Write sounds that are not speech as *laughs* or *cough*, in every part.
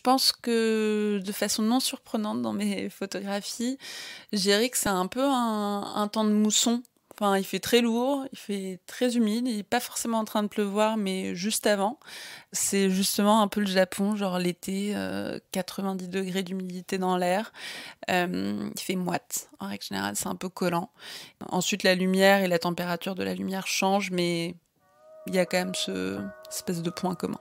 Je pense que de façon non surprenante dans mes *laughs* photographies, j'ai que c'est un peu un, temps de mousson. Enfin, il fait très lourd, il fait très humide, il n'est pas forcément en train de pleuvoir, mais juste avant. C'est justement un peu le Japon, genre l'été, 90 euh, degrés d'humidité dans l'air. Euh, il fait moite, en règle générale, c'est un peu collant. Ensuite, la lumière et la température de la lumière changent, mais il y a quand même ce espèce de point commun.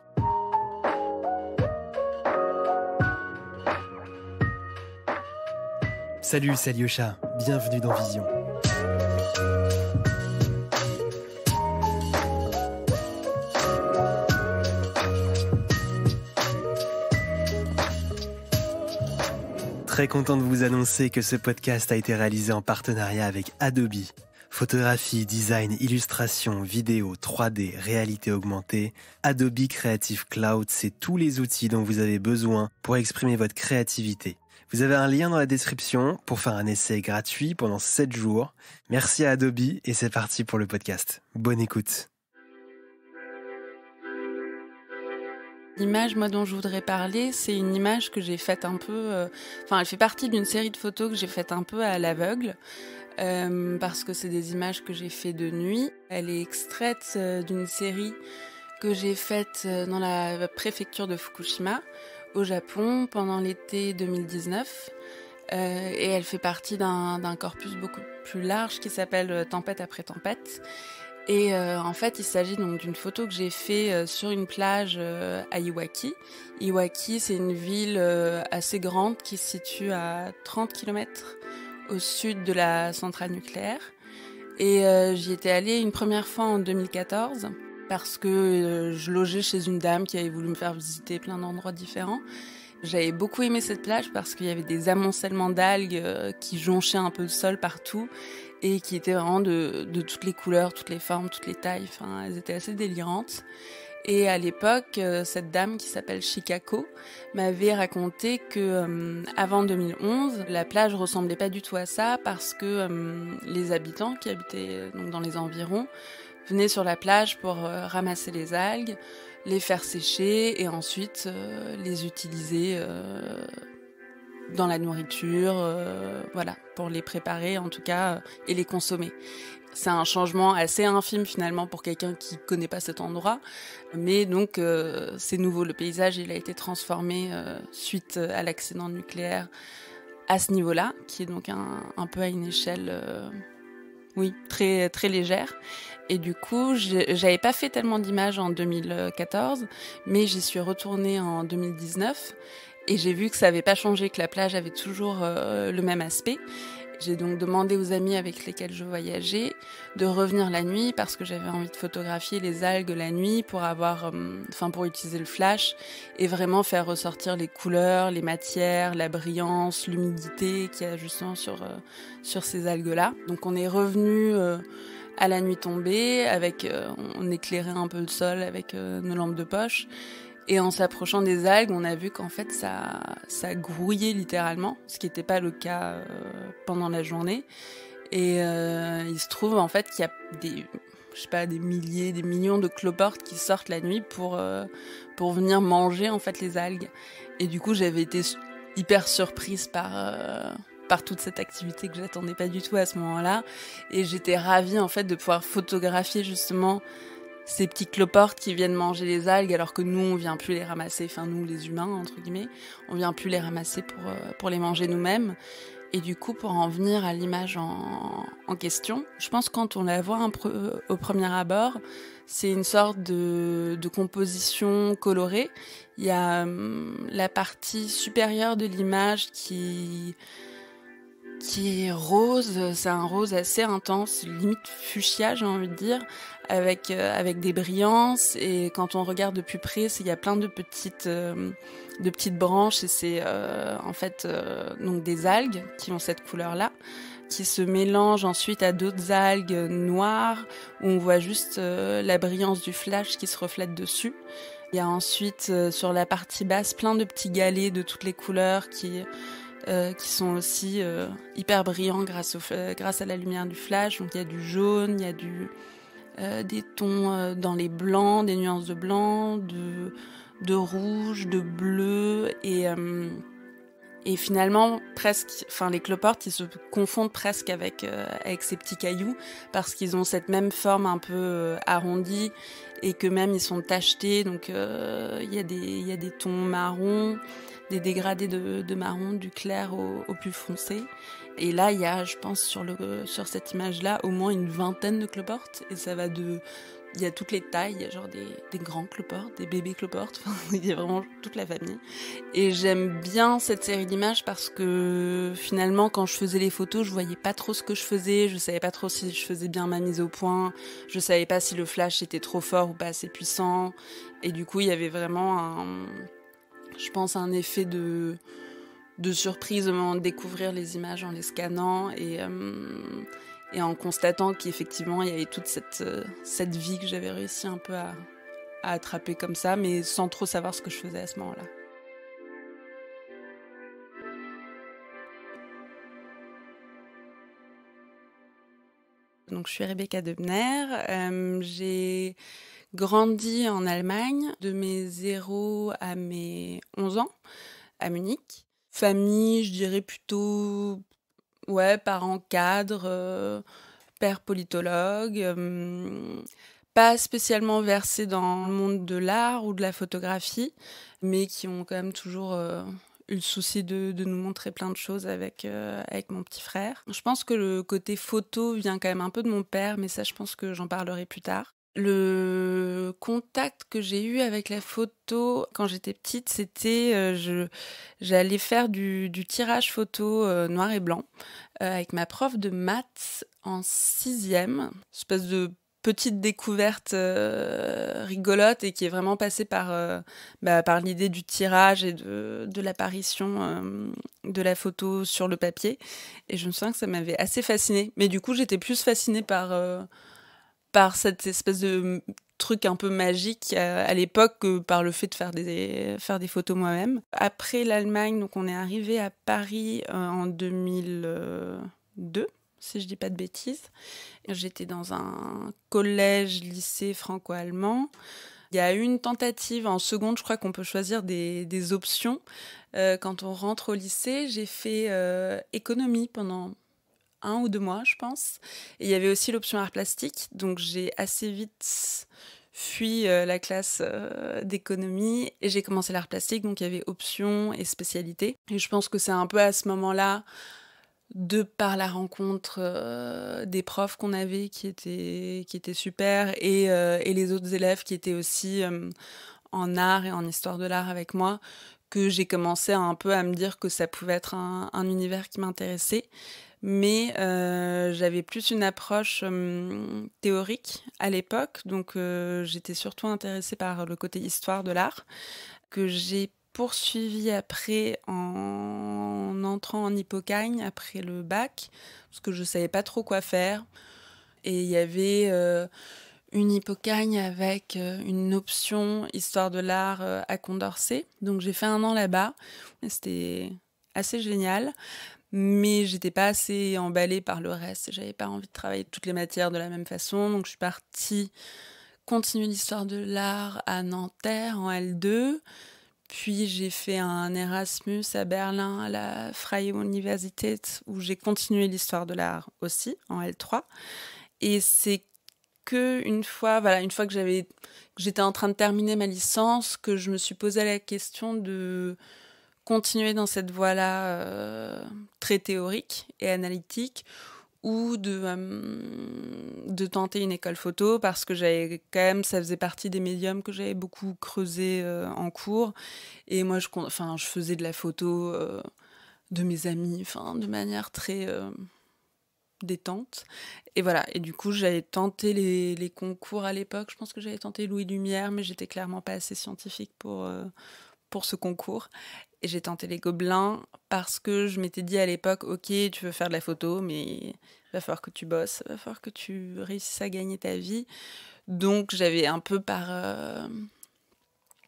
Salut, c'est Bienvenue dans Vision. Très content de vous annoncer que ce podcast a été réalisé en partenariat avec Adobe. Photographie, design, illustration, vidéo, 3D, réalité augmentée, Adobe Creative Cloud, c'est tous les outils dont vous avez besoin pour exprimer votre créativité vous avez un lien dans la description pour faire un essai gratuit pendant 7 jours. Merci à Adobe et c'est parti pour le podcast. Bonne écoute. L'image, moi, dont je voudrais parler, c'est une image que j'ai faite un peu. Euh, enfin, elle fait partie d'une série de photos que j'ai faites un peu à l'aveugle, euh, parce que c'est des images que j'ai fait de nuit. Elle est extraite euh, d'une série que j'ai faite dans la préfecture de Fukushima au Japon pendant l'été 2019. Euh, et elle fait partie d'un corpus beaucoup plus large qui s'appelle euh, Tempête après tempête. Et euh, en fait, il s'agit donc d'une photo que j'ai fait sur une plage à Iwaki. Iwaki, c'est une ville assez grande qui se situe à 30 km au sud de la centrale nucléaire. Et j'y étais allée une première fois en 2014 parce que euh, je logeais chez une dame qui avait voulu me faire visiter plein d'endroits différents. J'avais beaucoup aimé cette plage parce qu'il y avait des amoncellements d'algues euh, qui jonchaient un peu le sol partout et qui étaient vraiment de, toutes les couleurs, toutes les formes, toutes les tailles. Enfin, elles étaient assez délirantes. Et à l'époque, euh, cette dame qui s'appelle Chicago m'avait raconté que avant 2011, la plage ressemblait pas du tout à ça parce que les habitants qui habitaient donc dans les environs venaient sur la plage pour euh, ramasser les algues, les faire sécher et ensuite euh, les utiliser euh, dans la nourriture, voilà, pour les préparer en tout cas et les consommer. C'est un changement assez infime finalement pour quelqu'un qui ne connaît pas cet endroit, mais donc c'est nouveau. Le paysage, il a été transformé suite à l'accident nucléaire à ce niveau-là, qui est donc un, un peu à une échelle, oui, très très légère, et du coup, j'avais pas fait tellement d'images en 2014, mais j'y suis retournée en 2019 et j'ai vu que ça n'avait pas changé, que la plage avait toujours euh, le même aspect. J'ai donc demandé aux amis avec lesquels je voyageais de revenir la nuit parce que j'avais envie de photographier les algues la nuit pour avoir, euh, enfin pour utiliser le flash et vraiment faire ressortir les couleurs, les matières, la brillance, l'humidité qu'il y a justement sur euh, sur ces algues là. Donc on est revenu euh, à la nuit tombée avec, on éclairait un peu le sol avec nos lampes de poche et en s'approchant des algues, on a vu qu'en fait, ça, ça grouillait littéralement, ce qui n'était pas le cas euh, pendant la journée. Et euh, il se trouve en fait qu'il y a des, je sais pas, des milliers, des millions de cloportes qui sortent la nuit pour, euh, pour venir manger en fait les algues. Et du coup, j'avais été hyper surprise par par toute cette activité que j'attendais pas du tout à ce moment-là. Et j'étais ravie en fait de pouvoir photographier justement ces petits cloportes qui viennent manger les algues alors que nous on vient plus les ramasser, enfin nous les humains entre guillemets, on vient plus les ramasser pour, euh, pour les manger nous-mêmes. Et du coup, pour en venir à l'image en, question, je pense quand on la voit au premier abord, c'est une sorte de, composition colorée. Il y a hum, la partie supérieure de l'image qui qui est rose, c'est un rose assez intense, limite fuchsia j'ai envie de dire, avec euh, avec des brillances et quand on regarde de plus près, il y a plein de petites euh, de petites branches et c'est euh, en fait donc des algues qui ont cette couleur là qui se mélangent ensuite à d'autres algues noires où on voit juste la brillance du flash qui se reflète dessus. Il y a ensuite sur la partie basse plein de petits galets de toutes les couleurs qui euh, qui sont aussi euh, hyper brillants grâce, euh, grâce à la lumière du flash. Donc il y a du jaune, il y a du, des tons dans les blancs, des nuances de blanc, de, de rouge, de bleu. Et, et finalement, presque, enfin, les cloportes, ils se confondent presque avec, avec ces petits cailloux parce qu'ils ont cette même forme un peu arrondie et que même ils sont tachetés. Donc il y, a des, y a des tons marrons des dégradés de, marron, du clair au, plus foncé. Et là, il y a, je pense, sur, le, sur cette image-là, au moins une vingtaine de cloportes. Et ça va de. Il y a toutes les tailles, il y a genre des, grands cloportes, des bébés cloportes, *laughs* il y a vraiment toute la famille. Et j'aime bien cette série d'images parce que finalement, quand je faisais les photos, je voyais pas trop ce que je faisais, je savais pas trop si je faisais bien ma mise au point, je savais pas si le flash était trop fort ou pas assez puissant. Et du coup, il y avait vraiment un je pense à un effet de, de surprise au moment de découvrir les images en les scannant et, euh, en constatant qu'effectivement il y avait toute cette, euh, cette vie que j'avais réussi un peu à, attraper comme ça, mais sans trop savoir ce que je faisais à ce moment-là. Donc, je suis Rebecca Debner. Euh, j'ai grandi en Allemagne de mes 0 à mes 11 ans à Munich. Famille, je dirais plutôt ouais, parents cadres, euh, père politologue, euh, pas spécialement versé dans le monde de l'art ou de la photographie, mais qui ont quand même toujours euh, eu le souci de, de, nous montrer plein de choses avec, avec mon petit frère. Je pense que le côté photo vient quand même un peu de mon père, mais ça, je pense que j'en parlerai plus tard. Le contact que j'ai eu avec la photo quand j'étais petite, c'était euh, je j'allais faire du, tirage photo euh, noir et blanc euh, avec ma prof de maths en sixième, espèce de petite découverte rigolote et qui est vraiment passée par, bah, par l'idée du tirage et de, de l'apparition de la photo sur le papier. Et je me souviens que ça m'avait assez fascinée. Mais du coup, j'étais plus fascinée par par cette espèce de mm, truc un peu magique euh, à, l'époque euh, par le fait de faire des, faire des photos moi-même. Après l'Allemagne, donc on est arrivé à Paris euh, en 2002 si je dis pas de bêtises. J'étais dans un collège, lycée franco-allemand. Il y a eu une tentative en seconde, je crois qu'on peut choisir des, des options. quand on rentre au lycée, j'ai fait économie pendant un ou deux mois, je pense. Et il y avait aussi l'option art plastique, donc j'ai assez vite fui euh, la classe euh, d'économie et j'ai commencé l'art plastique, donc il y avait option et spécialité. Et je pense que c'est un peu à ce moment-là, de par la rencontre euh, des profs qu'on avait qui étaient, qui super et, les autres élèves qui étaient aussi en art et en histoire de l'art avec moi, que j'ai commencé un peu à me dire que ça pouvait être un univers qui m'intéressait mais euh, j'avais plus une approche hum, théorique à l'époque, donc euh, j'étais surtout intéressée par le côté histoire de l'art, que j'ai poursuivi après en entrant en hippocagne, après le bac, parce que je ne savais pas trop quoi faire. Et il y avait euh, une hippocagne avec une option histoire de l'art à Condorcet. Donc j'ai fait un an là-bas. et C'était assez génial mais j'étais pas assez emballée par le reste. J'avais pas envie de travailler toutes les matières de la même façon, donc je suis partie continuer l'histoire de l'art à Nanterre en L2. Puis j'ai fait un Erasmus à Berlin à la Freie Universität où j'ai continué l'histoire de l'art aussi en L3. Et c'est que une fois, voilà, une fois que j'étais en train de terminer ma licence, que je me suis posé la question de continuer dans cette voie-là euh, très théorique et analytique ou de, euh, de tenter une école photo parce que j'avais quand même, ça faisait partie des médiums que j'avais beaucoup creusé euh, en cours. Et moi, je, enfin, je faisais de la photo de mes amis, enfin, de manière très détente. Et voilà, et du coup, j'avais tenté les, concours à l'époque. Je pense que j'avais tenté Louis Lumière, mais j'étais clairement pas assez scientifique pour pour ce concours. Et j'ai tenté les gobelins parce que je m'étais dit à l'époque, ok, tu veux faire de la photo, mais il va falloir que tu bosses, il va falloir que tu réussisses à gagner ta vie. Donc j'avais un peu par... Euh,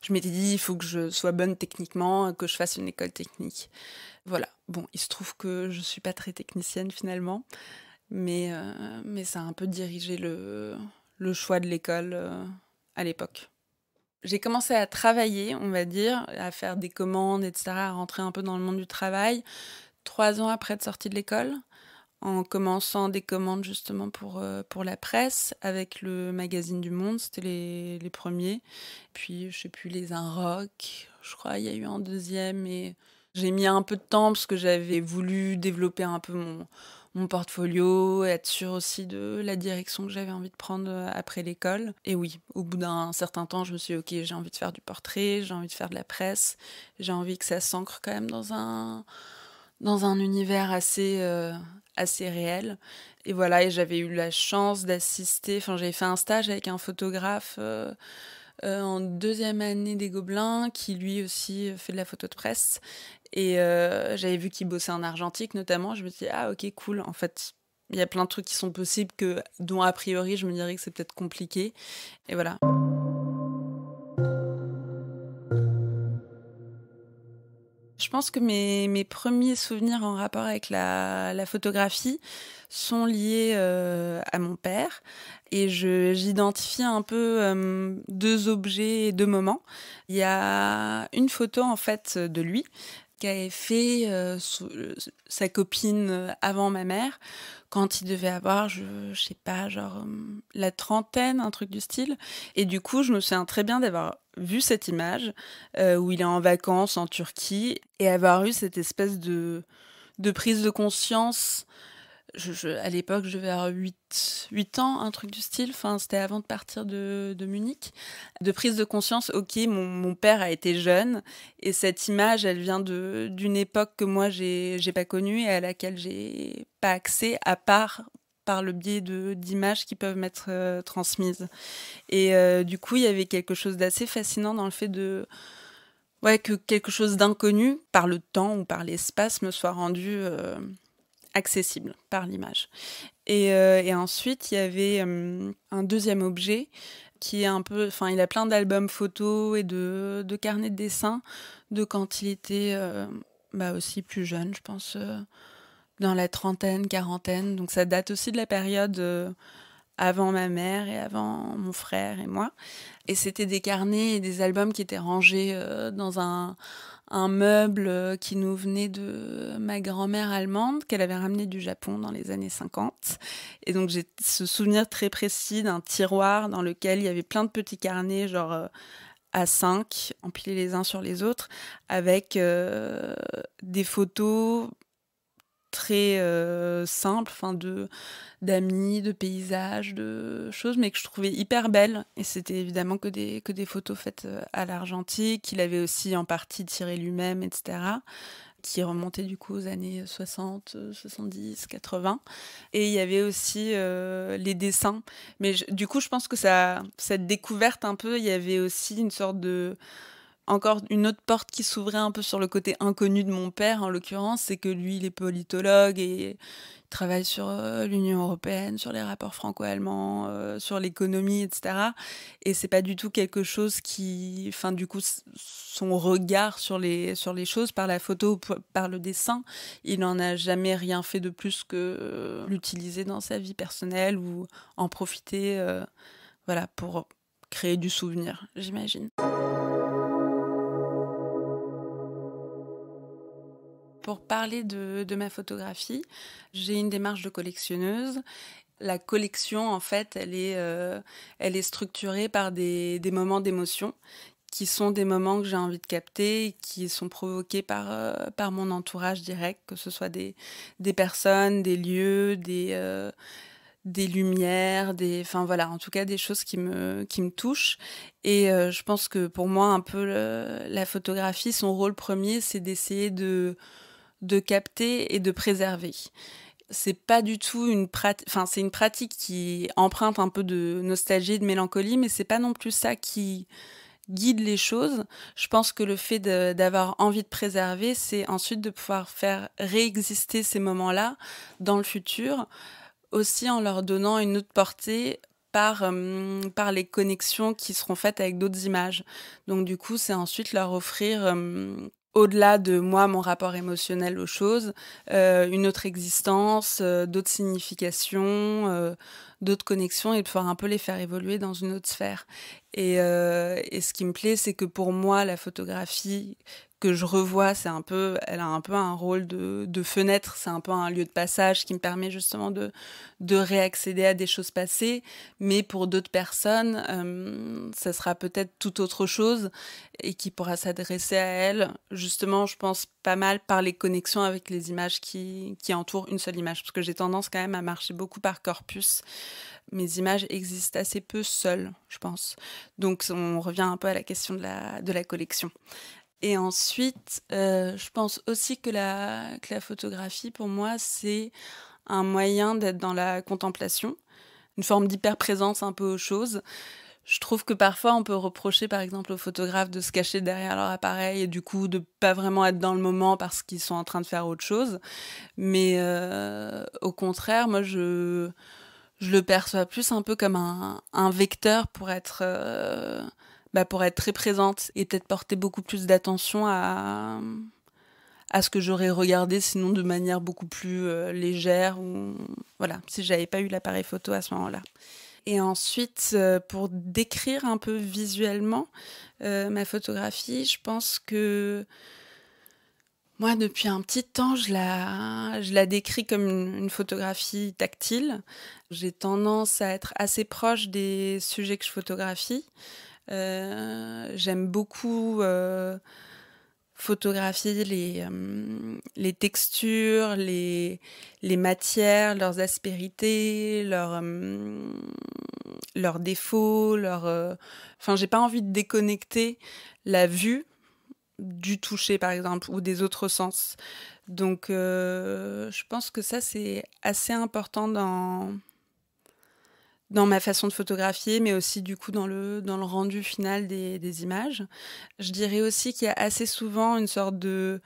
je m'étais dit, il faut que je sois bonne techniquement, que je fasse une école technique. Voilà. Bon, il se trouve que je ne suis pas très technicienne finalement, mais, euh, mais ça a un peu dirigé le, choix de l'école euh, à l'époque j'ai commencé à travailler, on va dire, à faire des commandes, etc., à rentrer un peu dans le monde du travail, trois ans après de sortie de l'école, en commençant des commandes justement pour, euh, pour la presse, avec le magazine du Monde, c'était les, premiers. Puis, je sais plus, les Un Rock, je crois, il y a eu un deuxième. Et j'ai mis un peu de temps parce que j'avais voulu développer un peu mon mon portfolio, être sûr aussi de la direction que j'avais envie de prendre euh, après l'école. Et oui, au bout d'un certain temps, je me suis dit, ok, j'ai envie de faire du portrait, j'ai envie de faire de la presse, j'ai envie que ça s'ancre quand même dans un, dans un univers assez, euh, assez réel. Et voilà, et j'avais eu la chance d'assister, enfin j'avais fait un stage avec un photographe. Euh, en deuxième année des Gobelins, qui lui aussi fait de la photo de presse et euh, j'avais vu qu'il bossait en argentique notamment. Je me suis dit, ah ok, cool. En fait, il y a plein de trucs qui sont possibles, que, dont a priori, je me dirais que c'est peut-être compliqué. Et voilà. Je pense que mes, mes, premiers souvenirs en rapport avec la, la photographie sont liés euh, à mon père et j'identifie un peu euh, deux objets et deux moments. Il y a une photo en fait de lui qu'avait fait euh, euh, sa copine euh, avant ma mère quand il devait avoir, je, sais pas, genre la trentaine, un truc du style. Et du coup, je me souviens très bien d'avoir vu cette image où il est en vacances en Turquie et avoir eu cette espèce de, de prise de conscience à l'époque, je vais avoir 8, ans, un truc du style. Enfin, c'était avant de partir de, de, Munich. De prise de conscience, ok, mon, mon, père a été jeune. Et cette image, elle vient d'une époque que moi, j'ai pas connue et à laquelle j'ai pas accès, à part par le biais d'images qui peuvent m'être euh, transmises. Et euh, du coup, il y avait quelque chose d'assez fascinant dans le fait de. Ouais, que quelque chose d'inconnu, par le temps ou par l'espace, me soit rendu. Euh, accessible par l'image. Euh, et, ensuite, il y avait euh, un deuxième objet qui est un peu. Enfin, il a plein d'albums photos et de, de carnets de dessins de quand il était euh, bah, aussi plus jeune, je pense, dans la trentaine, quarantaine. Donc, ça date aussi de la période avant ma mère et avant mon frère et moi. Et c'était des carnets et des albums qui étaient rangés dans un un meuble euh, qui nous venait de ma grand-mère allemande qu'elle avait ramené du Japon dans les années 50. Et donc j'ai ce souvenir très précis d'un tiroir dans lequel il y avait plein de petits carnets, genre euh, à 5, empilés les uns sur les autres, avec euh, des photos très euh, simple, enfin de d'amis, de paysages, de choses, mais que je trouvais hyper belles. Et c'était évidemment que des que des photos faites euh, à l'argentique, qu'il avait aussi en partie tiré lui-même, etc. Qui remontait du coup aux années 60, 70, 80. Et il y avait aussi euh, les dessins. Mais du coup, je pense que ça, cette découverte un peu, il y avait aussi une sorte de encore une autre porte qui s'ouvrait un peu sur le côté inconnu de mon père, en l'occurrence, c'est que lui, il est politologue et travaille sur euh, l'Union européenne, sur les rapports franco-allemands, euh, sur l'économie, etc. Et c'est pas du tout quelque chose qui. Enfin, du coup, son regard sur les, sur les choses, par la photo par le dessin, il n'en a jamais rien fait de plus que euh, l'utiliser dans sa vie personnelle ou en profiter, voilà, pour créer du souvenir, j'imagine. Pour parler de, ma photographie, j'ai une démarche de collectionneuse la collection, en fait, elle est, euh, elle est structurée par des, moments d'émotion qui sont des moments que j'ai envie de capter, qui sont provoqués par, euh, par mon entourage direct, que ce soit des, des personnes, des lieux, des, euh, des lumières, des, enfin voilà, en tout cas des choses qui me, qui me touchent. Et je pense que pour moi, un peu la photographie, son rôle premier, c'est d'essayer de de capter et de préserver. C'est pas du tout une pratique, enfin, c'est une pratique qui emprunte un peu de nostalgie, de mélancolie, mais c'est pas non plus ça qui guide les choses. Je pense que le fait d'avoir envie de préserver, c'est ensuite de pouvoir faire réexister ces moments-là dans le futur, aussi en leur donnant une autre portée par, euh, par les connexions qui seront faites avec d'autres images. Donc du coup, c'est ensuite leur offrir euh, au-delà de moi, mon rapport émotionnel aux choses, euh, une autre existence, euh, d'autres significations, euh, d'autres connexions, et de pouvoir un peu les faire évoluer dans une autre sphère. Euh, et, ce qui me plaît, c'est que pour moi, la photographie que je revois, c'est un peu, elle a un peu un rôle de, fenêtre, c'est un peu un lieu de passage qui me permet justement de, de réaccéder à des choses passées. Mais pour d'autres personnes, euh, ça sera peut-être tout autre chose et qui pourra s'adresser à elles. Justement, je pense pas mal par les connexions avec les images qui, qui entourent une seule image. Parce que j'ai tendance quand même à marcher beaucoup par corpus. Mes images existent assez peu seules, je pense. Donc on revient un peu à la question de la, de la collection. Et ensuite, euh, je pense aussi que la, que la photographie, pour moi, c'est un moyen d'être dans la contemplation, une forme d'hyper-présence un peu aux choses je trouve que parfois on peut reprocher par exemple aux photographes de se cacher derrière leur appareil et du coup de pas vraiment être dans le moment parce qu'ils sont en train de faire autre chose. Mais euh, au contraire, moi je, le perçois plus un peu comme un, vecteur pour être, euh, bah, pour être très présente et peut-être porter beaucoup plus d'attention à, à ce que j'aurais regardé sinon de manière beaucoup plus euh, légère ou voilà, si j'avais pas eu l'appareil photo à ce moment-là. Et ensuite, euh, pour décrire un peu visuellement euh, ma photographie, je pense que moi, depuis un petit temps, je la, je la décris comme une, photographie tactile. J'ai tendance à être assez proche des sujets que je photographie. Euh, j'aime beaucoup photographier les, euh, les textures, les, les, matières, leurs aspérités, leurs, euh, défauts, leurs. Euh, enfin, j'ai pas envie de déconnecter la vue du toucher, par exemple, ou des autres sens. Donc, je pense que ça, c'est assez important dans dans ma façon de photographier, mais aussi du coup dans le, dans le rendu final des, images. Je dirais aussi qu'il y a assez souvent une sorte de,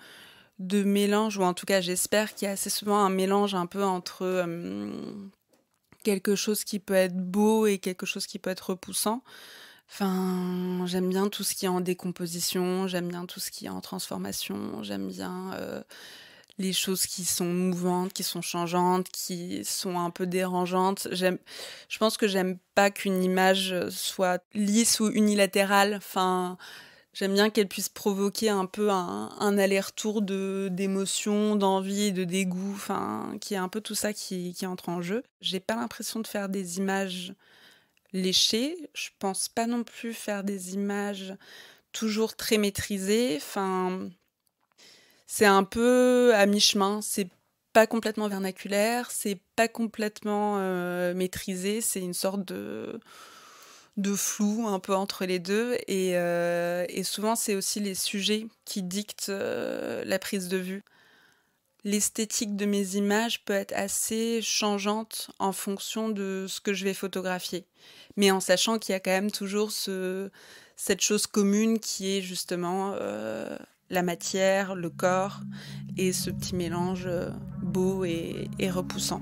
de mélange, ou en tout cas j'espère qu'il y a assez souvent un mélange un peu entre euh, quelque chose qui peut être beau et quelque chose qui peut être repoussant. Enfin, j'aime bien tout ce qui est en décomposition, j'aime bien tout ce qui est en transformation, j'aime bien... Euh, les choses qui sont mouvantes, qui sont changeantes, qui sont un peu dérangeantes. J'aime, je pense que j'aime pas qu'une image euh, soit lisse ou unilatérale. Enfin, j'aime bien qu'elle puisse provoquer un peu un, aller-retour de d'émotions, d'envie, de dégoût. Enfin, qui est un peu tout ça qui, qui entre en jeu. J'ai pas l'impression de faire des images léchées. Je pense pas non plus faire des images toujours très maîtrisées. Enfin c'est un peu à mi-chemin. C'est pas complètement vernaculaire, c'est pas complètement euh, maîtrisé, c'est une sorte de de flou un peu entre les deux et, euh, et souvent c'est aussi les sujets qui dictent euh, la prise de vue. L'esthétique de mes images peut être assez changeante en fonction de ce que je vais photographier, mais en sachant qu'il y a quand même toujours ce, cette chose commune qui est justement la matière, le corps et ce petit mélange euh, beau et, repoussant.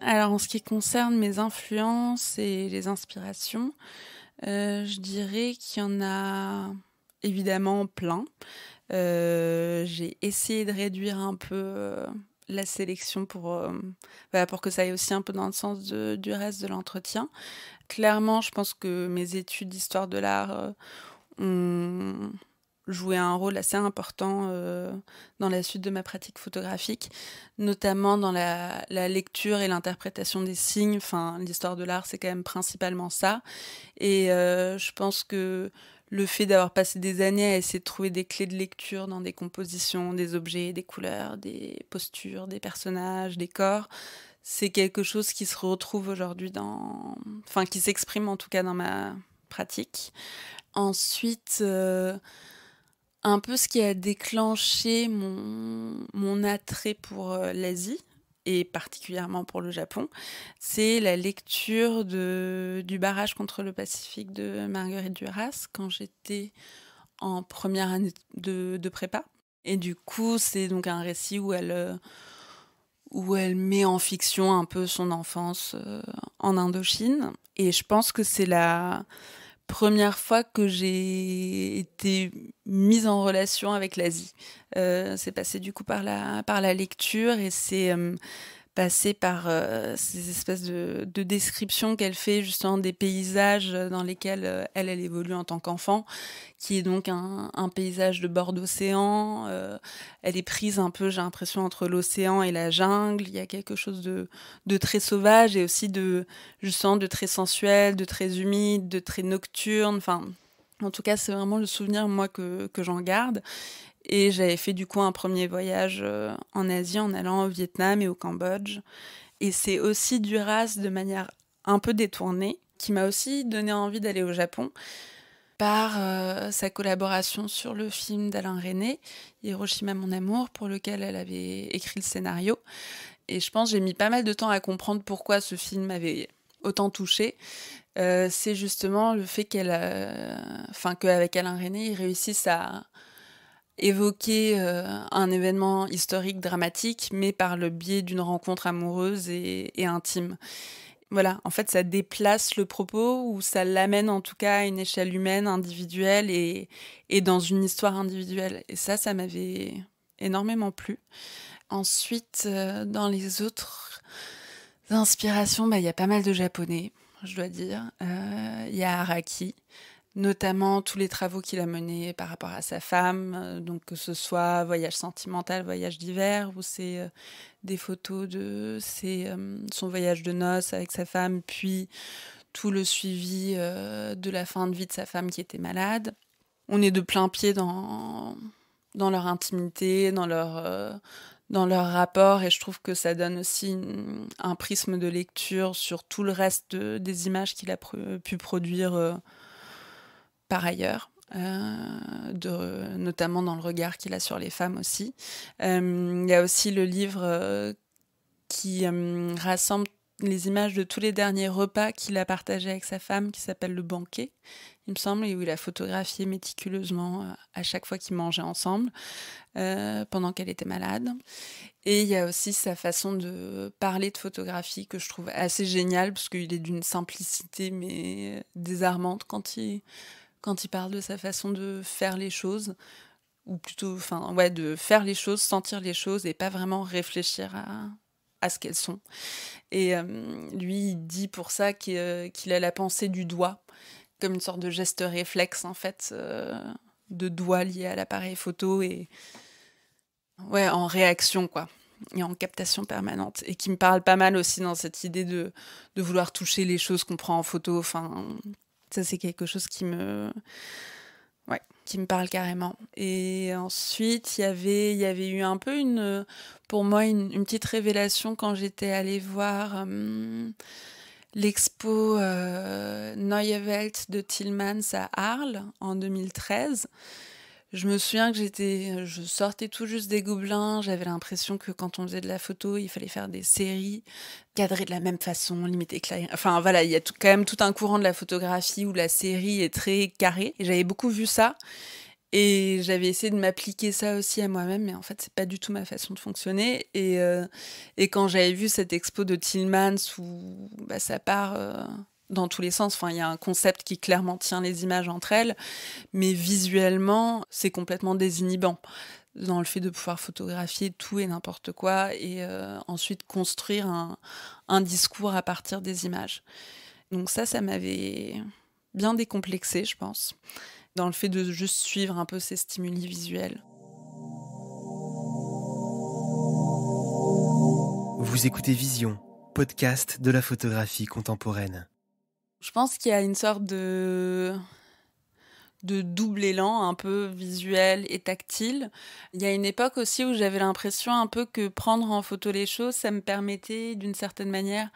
Alors en ce qui concerne mes influences et les inspirations, euh, je dirais qu'il y en a évidemment plein. Euh, j'ai essayé de réduire un peu euh, la sélection pour, pour que ça aille aussi un peu dans le sens du reste de l'entretien. Clairement, je pense que mes études d'histoire de l'art ont jouer un rôle assez important euh, dans la suite de ma pratique photographique, notamment dans la, lecture et l'interprétation des signes. Enfin, l'histoire de l'art, c'est quand même principalement ça. Et euh, je pense que le fait d'avoir passé des années à essayer de trouver des clés de lecture dans des compositions, des objets, des couleurs, des postures, des personnages, des corps, c'est quelque chose qui se retrouve aujourd'hui dans... Enfin, qui s'exprime en tout cas dans ma pratique. Ensuite... Euh, un peu ce qui a déclenché mon, attrait pour euh, l'Asie et particulièrement pour le Japon, c'est la lecture de, du barrage contre le Pacifique de Marguerite Duras quand j'étais en première année de, prépa. Et du coup, c'est donc un récit où elle, euh, où elle met en fiction un peu son enfance euh, en Indochine. Et je pense que c'est la, première fois que j'ai été mise en relation avec l'Asie. Euh, c'est passé du coup par la, par la lecture et c'est euh, passer par euh, ces espèces de, descriptions qu'elle fait justement des paysages euh, dans lesquels euh, elle, elle évolue en tant qu'enfant, qui est donc un, paysage de bord d'océan. elle est prise un peu, j'ai l'impression, entre l'océan et la jungle. Il y a quelque chose de, très sauvage et aussi de justement de très sensuel, de très humide, de très nocturne. Enfin, en tout cas, c'est vraiment le souvenir, moi, que j'en garde. Et j'avais fait du coup un premier voyage euh, en Asie en allant au Vietnam et au Cambodge. Et c'est aussi Duras de manière un peu détournée qui m'a aussi donné envie d'aller au Japon par euh, sa collaboration sur le film d'Alain René, Hiroshima mon amour, pour lequel elle avait écrit le scénario. Et je pense j'ai mis pas mal de temps à comprendre pourquoi ce film m'avait autant touché. Euh, c'est justement le fait qu'elle, enfin qu'avec Alain René, ils réussissent à évoquer euh, un événement historique dramatique, mais par le biais d'une rencontre amoureuse et, intime. Voilà, en fait, ça déplace le propos ou ça l'amène en tout cas à une échelle humaine, individuelle et, dans une histoire individuelle. Et ça, ça m'avait énormément plu. Ensuite, euh, dans les autres inspirations, bah, il y a pas mal de japonais, je dois dire. Euh, il y a Araki notamment tous les travaux qu'il a menés par rapport à sa femme, euh, donc que ce soit voyage sentimental, voyage d'hiver, ou c'est euh, des photos de euh, son voyage de noces avec sa femme, puis tout le suivi de la fin de vie de sa femme qui était malade. On est de plein pied dans, leur intimité, dans leur, rapport, et je trouve que ça donne aussi un prisme de lecture sur tout le reste des images qu'il a pu produire ailleurs. Euh, notamment dans le regard qu'il a sur les femmes aussi. Euh, il y a aussi le livre euh, qui rassemble les images de tous les derniers repas qu'il a partagés avec sa femme, qui s'appelle Le Banquet, il me semble, et où il a photographié méticuleusement à chaque fois qu'ils mangeaient ensemble, pendant qu'elle était malade. Et il y a aussi sa façon de parler de photographie que je trouve assez géniale, parce qu'il est d'une simplicité, mais désarmante quand il quand il parle de sa façon de faire les choses, ou plutôt, enfin, ouais, de faire les choses, sentir les choses et pas vraiment réfléchir à, ce qu'elles sont. Et euh, lui, il dit pour ça euh, qu'il a la pensée du doigt, comme une sorte de geste réflexe, en fait, euh, de doigt lié à l'appareil photo et. Ouais, en réaction, quoi et en captation permanente et qui me parle pas mal aussi dans cette idée de, de vouloir toucher les choses qu'on prend en photo enfin ça, c'est quelque chose qui me. qui me parle carrément. Et ensuite, y il y avait eu un peu une, pour moi, une, petite révélation quand j'étais allée voir hum, l'expo euh, Neue Welt de Tillmans à Arles en 2013. Je me souviens que j'étais, je sortais tout juste des gobelins. J'avais l'impression que quand on faisait de la photo, il fallait faire des séries cadrées de la même façon, limiter clair. Enfin voilà, il y a quand même tout un courant de la photographie où la série est très carrée. j'avais beaucoup vu ça. Et j'avais essayé de m'appliquer ça aussi à moi-même, mais en fait, c'est pas du tout ma façon de fonctionner. Et, euh, et quand j'avais vu cette expo de Tillmans où bah, ça part. Euh, dans tous les sens. Enfin, il y a un concept qui clairement tient les images entre elles, mais visuellement, c'est complètement désinhibant dans le fait de pouvoir photographier tout et n'importe quoi et euh, ensuite construire un, un, discours à partir des images. Donc ça, ça m'avait bien décomplexé, je pense, dans le fait de juste suivre un peu ces stimuli visuels. Vous écoutez Vision, podcast de la photographie contemporaine. Je pense qu'il y a une sorte de de double élan un peu visuel et tactile. Il y a une époque aussi où j'avais l'impression un peu que prendre en photo les choses, ça me permettait d'une certaine manière,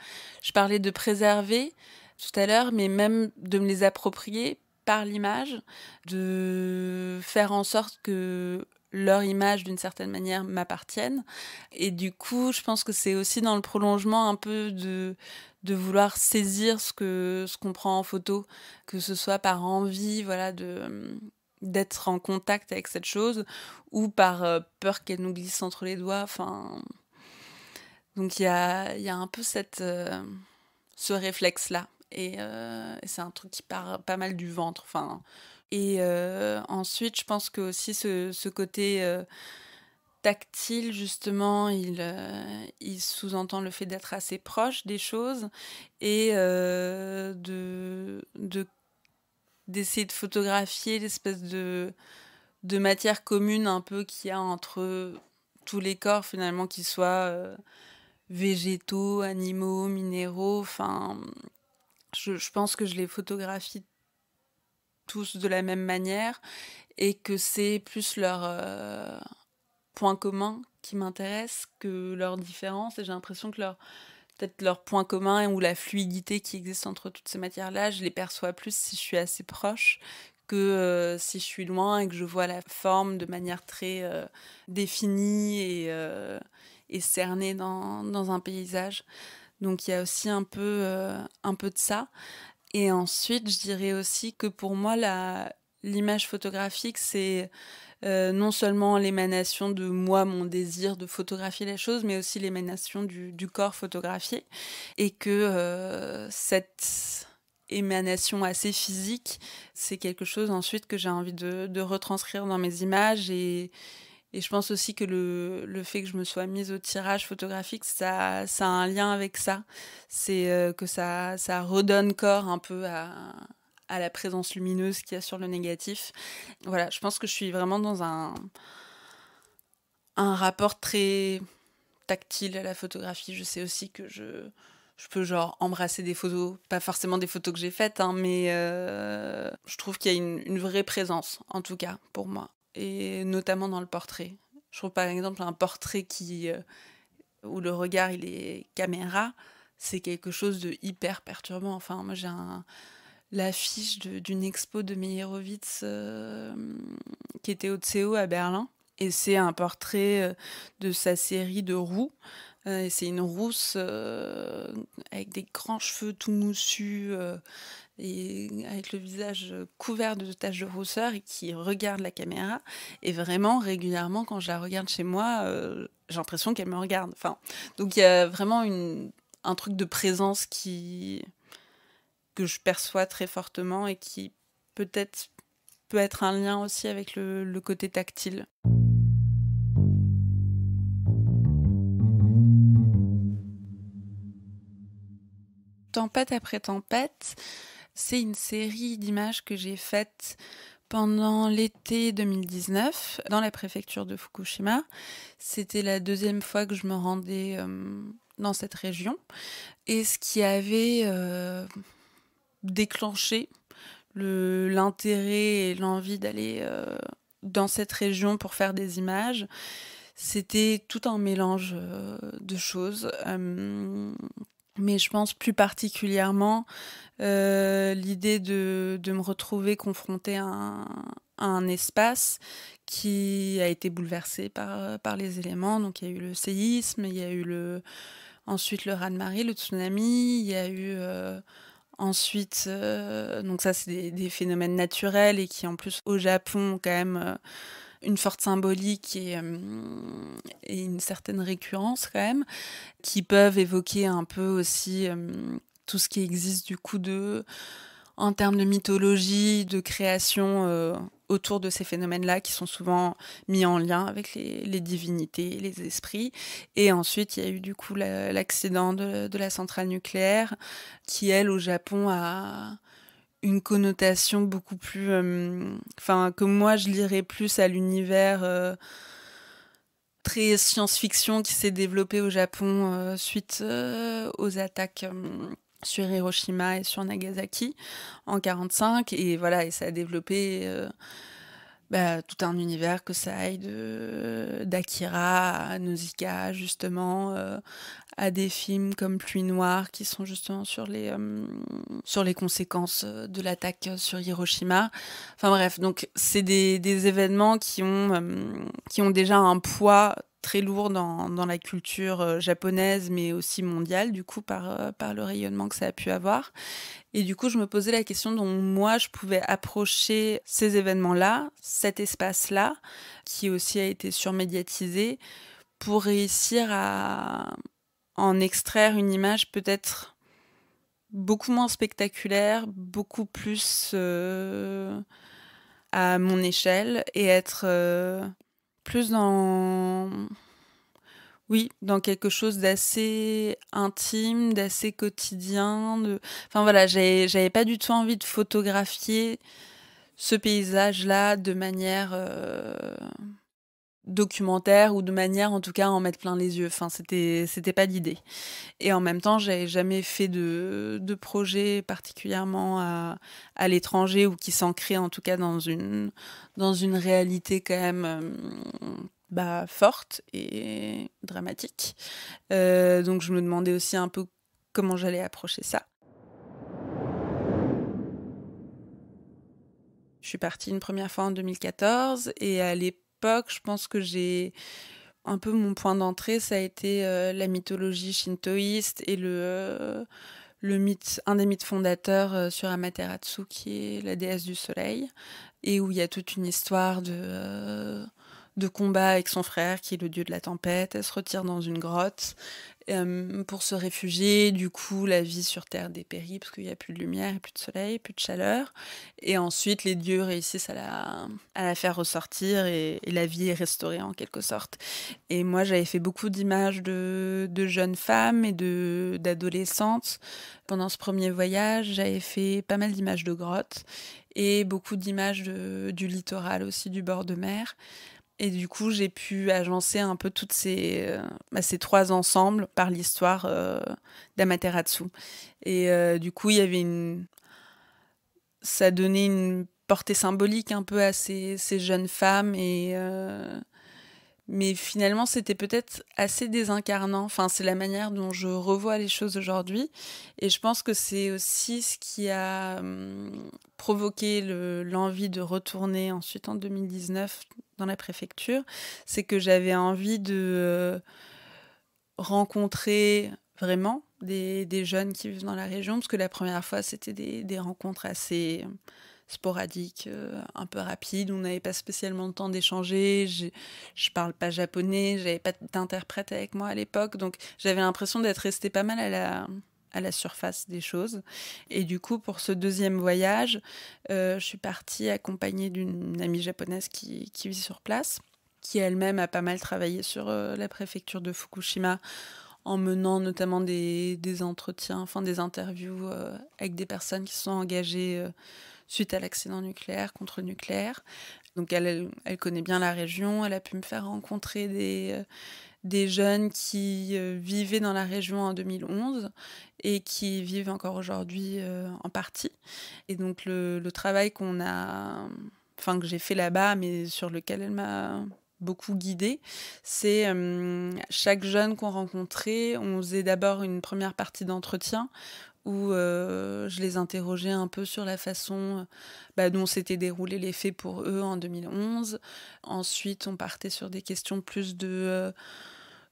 je parlais de préserver tout à l'heure, mais même de me les approprier par l'image, de faire en sorte que leur image d'une certaine manière m'appartiennent. Et du coup, je pense que c'est aussi dans le prolongement un peu de, de vouloir saisir ce que ce qu'on prend en photo, que ce soit par envie, voilà, de d'être en contact avec cette chose ou par euh, peur qu'elle nous glisse entre les doigts. Enfin, donc il y a, y a, un peu cette, euh, ce réflexe là, euh, et, c'est un truc qui part pas mal du ventre. Enfin, et euh, ensuite, je pense que aussi ce, côté euh, tactile, justement, euh, il, sous-entend le fait d'être assez proche des choses et de, d'essayer de, photographier l'espèce de, matière commune un peu qu'il y a entre tous les corps, finalement, qu'ils soient végétaux, animaux, minéraux. Enfin, je pense que je les photographie tous de la même manière et que c'est plus leur euh, point commun qui m'intéresse que leurs différences. Et j'ai l'impression que leur peut-être leur point commun ou la fluidité qui existe entre toutes ces matières-là, je les perçois plus si je suis assez proche que euh, si je suis loin et que je vois la forme de manière très euh, définie et, et cernée dans, dans, un paysage. Donc il y a aussi un peu, un peu de ça. Et ensuite, je dirais aussi que pour moi, l'image photographique, c'est euh, non seulement l'émanation de moi, mon désir de photographier la chose, mais aussi l'émanation du, corps photographié. Et que euh, cette émanation assez physique, c'est quelque chose ensuite que j'ai envie de, de retranscrire dans mes images et, et je pense aussi que le, le, fait que je me sois mise au tirage photographique, ça, ça a un lien avec ça. C'est euh, que ça, ça redonne corps un peu à, à la présence lumineuse qu'il y a sur le négatif. Voilà, je pense que je suis vraiment dans un, un rapport très tactile à la photographie. Je sais aussi que je, je peux genre embrasser des photos, pas forcément des photos que j'ai faites, hein, mais euh, je trouve qu'il y a une, une, vraie présence, en tout cas, pour moi et notamment dans le portrait. Je trouve par exemple un portrait qui, euh, où le regard il est caméra, c'est quelque chose de hyper perturbant. Enfin, moi j'ai l'affiche d'une expo de Meyerowitz euh, qui était au ceo à Berlin. Et c'est un portrait euh, de sa série de roues euh, c'est une rousse euh, avec des grands cheveux tout moussus euh, et avec le visage couvert de taches de rousseur et qui regarde la caméra. Et vraiment, régulièrement, quand je la regarde chez moi, j'ai l'impression qu'elle me regarde. Enfin, donc il y a vraiment un truc de présence qui que je perçois très fortement et qui peut-être peut être un lien aussi avec le côté tactile. Tempête après tempête, c'est une série d'images que j'ai faites pendant l'été 2019 dans la préfecture de Fukushima. C'était la deuxième fois que je me rendais euh, dans cette région. Et ce qui avait euh, déclenché l'intérêt et l'envie d'aller euh, dans cette région pour faire des images, c'était tout un mélange de choses mais je pense plus particulièrement euh, l'idée de, me retrouver confrontée à un, espace qui a été bouleversé par, euh, par les éléments. Donc il y a eu le séisme, il y a eu le, ensuite le raz-de-marée, le tsunami, il y a eu euh, ensuite, donc ça c'est des, phénomènes naturels et qui en plus au Japon quand même une forte symbolique euh, et, une certaine récurrence quand même, qui peuvent évoquer un peu aussi euh, tout ce qui existe du coup de en termes de mythologie, de création euh, autour de ces phénomènes-là qui sont souvent mis en lien avec les, divinités, les esprits. Et ensuite, il y a eu du coup l'accident de, de, la centrale nucléaire qui, elle, au Japon, a, une connotation beaucoup plus. Euh, enfin, que moi je lirais plus à l'univers euh, très science-fiction qui s'est développé au Japon euh, suite aux attaques sur Hiroshima et sur Nagasaki en 1945, et voilà et ça a développé bah, tout un univers que ça aille de d'Akira à Nausicaa justement euh, à des films comme Pluie noire qui sont justement sur les euh, sur les conséquences de l'attaque sur Hiroshima. Enfin bref, donc c'est des, événements qui ont euh, qui ont déjà un poids très lourd dans, dans, la culture euh, japonaise, mais aussi mondiale, du coup, par, euh, par le rayonnement que ça a pu avoir. Et du coup, je me posais la question dont moi, je pouvais approcher ces événements-là, cet espace-là, qui aussi a été surmédiatisé, pour réussir à en extraire une image peut-être beaucoup moins spectaculaire, beaucoup plus euh, à mon échelle, et être plus dans. Oui, dans quelque chose d'assez intime, d'assez quotidien. De... Enfin voilà, j'avais pas du tout envie de photographier ce paysage-là de manière euh, documentaire ou de manière en tout cas en mettre plein les yeux. Enfin, c'était c'était pas l'idée. Et en même temps, j'avais jamais fait de, de projet particulièrement à, à l'étranger ou qui s'ancrait en tout cas dans une dans une réalité quand même euh, bah, forte et dramatique. Euh, donc je me demandais aussi un peu comment j'allais approcher ça. Je suis partie une première fois en 2014 et à l'époque je pense que j'ai un peu mon point d'entrée, ça a été euh, la mythologie shintoïste et le, euh, le mythe, un des mythes fondateurs euh, sur Amaterasu qui est la déesse du soleil, et où il y a toute une histoire de de combat avec son frère qui est le dieu de la tempête. Elle se retire dans une grotte euh, pour se réfugier. Du coup, la vie sur Terre dépérit parce qu'il n'y a plus de lumière, plus de soleil, plus de chaleur. Et ensuite, les dieux réussissent à la, faire ressortir et, la vie est restaurée en quelque sorte. Et moi, j'avais fait beaucoup d'images de, de, jeunes femmes et d'adolescentes. Pendant ce premier voyage, j'avais fait pas mal d'images de grottes et beaucoup d'images du littoral aussi, du bord de mer. Et du coup, j'ai pu agencer un peu toutes ces, euh, bah, ces trois ensembles par l'histoire euh, d'Amaterasu. Et euh, du coup, il y avait une. Ça donnait une portée symbolique un peu à ces, ces jeunes femmes et, mais finalement c'était peut-être assez désincarnant. Enfin, c'est la manière dont je revois les choses aujourd'hui, et je pense que c'est aussi ce qui a hum, provoqué l'envie de retourner ensuite en 2019 dans la préfecture, c'est que j'avais envie de euh, rencontrer vraiment des, jeunes qui vivent dans la région, parce que la première fois c'était des rencontres assez sporadique, euh, un peu rapide. On n'avait pas spécialement le temps d'échanger. Je, je parle pas japonais, j'avais pas d'interprète avec moi à l'époque, donc j'avais l'impression d'être restée pas mal à la à la surface des choses. Et du coup, pour ce deuxième voyage, euh, je suis partie accompagnée d'une amie japonaise qui, qui, vit sur place, qui elle-même a pas mal travaillé sur euh, la préfecture de Fukushima en menant notamment des, des entretiens, enfin des interviews avec des personnes qui sont engagées suite à l'accident nucléaire, contre nucléaire. Donc elle, elle, connaît bien la région, elle a pu me faire rencontrer des, euh, des jeunes qui euh, vivaient dans la région en 2011 et qui vivent encore aujourd'hui euh, en partie. Et donc le, le travail qu'on a, enfin que j'ai fait là-bas, mais sur lequel elle m'a beaucoup guidée, c'est chaque jeune qu'on rencontrait, on faisait d'abord une première partie d'entretien où euh, je les interrogeais un peu sur la façon bah, dont s'étaient déroulés les faits pour eux en 2011. Ensuite, on partait sur des questions plus de, euh,